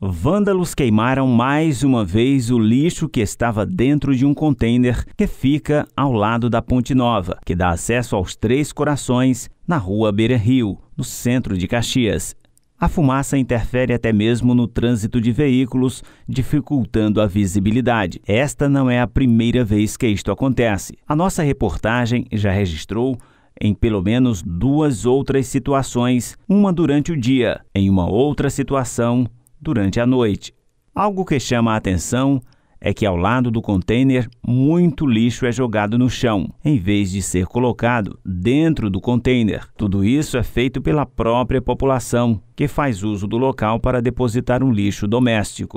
Vândalos queimaram mais uma vez o lixo que estava dentro de um contêiner que fica ao lado da Ponte Nova, que dá acesso aos Três Corações, na rua Beira Rio, no centro de Caxias. A fumaça interfere até mesmo no trânsito de veículos, dificultando a visibilidade. Esta não é a primeira vez que isto acontece. A nossa reportagem já registrou em pelo menos duas outras situações, uma durante o dia, em uma outra situação durante a noite. Algo que chama a atenção é que ao lado do container, muito lixo é jogado no chão, em vez de ser colocado dentro do container. Tudo isso é feito pela própria população, que faz uso do local para depositar um lixo doméstico.